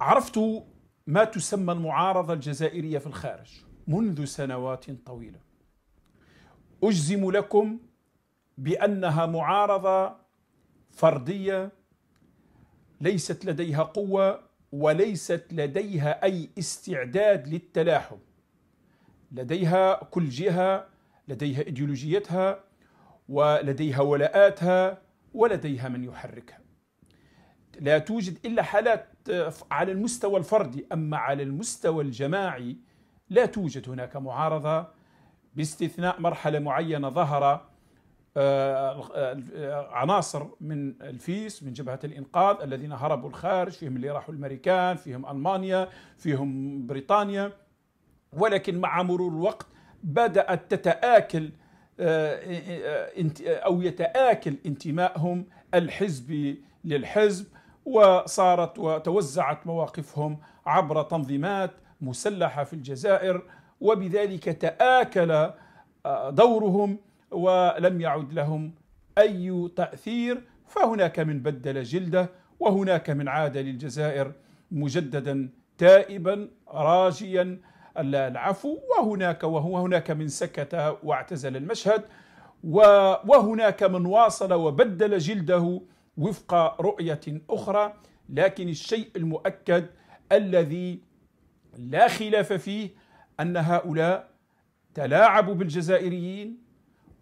عرفت ما تسمى المعارضة الجزائرية في الخارج منذ سنوات طويلة أجزم لكم بأنها معارضة فردية ليست لديها قوة وليست لديها أي استعداد للتلاحم لديها كل جهة لديها إيديولوجيتها ولديها ولاءاتها ولديها من يحركها لا توجد إلا حالات آه، على المستوى الفردي أما على المستوى الجماعي لا توجد هناك معارضة باستثناء مرحلة معينة ظهر آه، آه، عناصر من الفيس من جبهة الإنقاذ الذين هربوا الخارج فيهم اللي راحوا الأمريكان فيهم ألمانيا فيهم بريطانيا ولكن مع مرور الوقت بدأت تتآكل أو يتآكل انتمائهم الحزبي للحزب وصارت وتوزعت مواقفهم عبر تنظيمات مسلحه في الجزائر وبذلك تآكل آه، دورهم ولم يعد لهم اي تأثير فهناك من بدل جلده وهناك من عاد للجزائر مجددا تائبا راجيا العفو وهناك وهناك من سكت واعتزل المشهد وهناك من واصل وبدل جلده وفق رؤية أخرى لكن الشيء المؤكد الذي لا خلاف فيه أن هؤلاء تلاعبوا بالجزائريين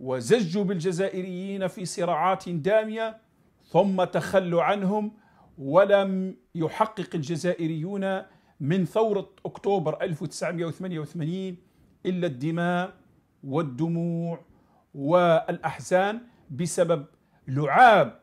وزجوا بالجزائريين في صراعات دامية ثم تخلوا عنهم ولم يحقق الجزائريون من ثورة أكتوبر 1988 إلا الدماء والدموع والأحزان بسبب لعاب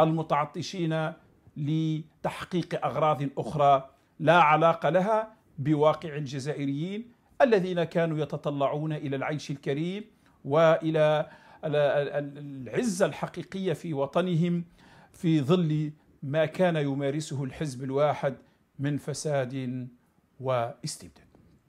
المتعطشين لتحقيق اغراض اخرى لا علاقه لها بواقع الجزائريين الذين كانوا يتطلعون الى العيش الكريم والى العزه الحقيقيه في وطنهم في ظل ما كان يمارسه الحزب الواحد من فساد واستبداد